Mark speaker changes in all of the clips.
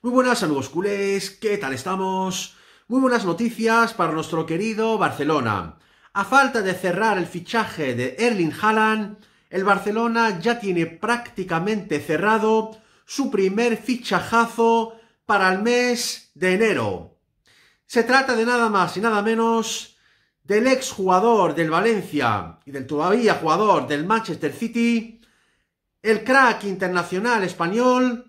Speaker 1: Muy buenas saludos culés, ¿qué tal estamos? Muy buenas noticias para nuestro querido Barcelona. A falta de cerrar el fichaje de Erling Haaland, el Barcelona ya tiene prácticamente cerrado su primer fichajazo para el mes de enero. Se trata de nada más y nada menos del exjugador del Valencia y del todavía jugador del Manchester City, el crack internacional español,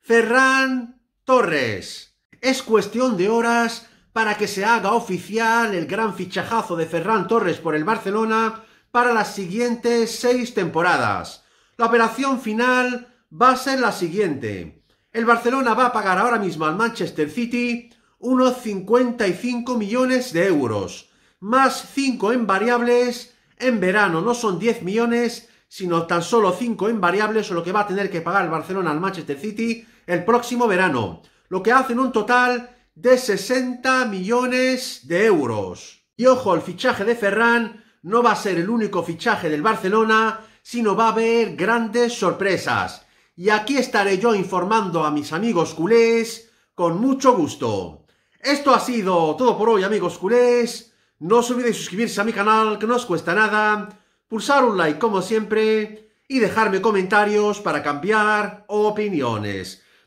Speaker 1: Ferran Torres. Es cuestión de horas para que se haga oficial el gran fichajazo de Ferran Torres por el Barcelona para las siguientes seis temporadas. La operación final va a ser la siguiente. El Barcelona va a pagar ahora mismo al Manchester City unos 55 millones de euros, más 5 en variables en verano. No son 10 millones, sino tan solo 5 en variables, o lo que va a tener que pagar el Barcelona al Manchester City el próximo verano, lo que hacen un total de 60 millones de euros. Y ojo, el fichaje de Ferran no va a ser el único fichaje del Barcelona, sino va a haber grandes sorpresas. Y aquí estaré yo informando a mis amigos culés con mucho gusto. Esto ha sido todo por hoy amigos culés. No os olvidéis suscribirse a mi canal, que no os cuesta nada, pulsar un like como siempre y dejarme comentarios para cambiar opiniones.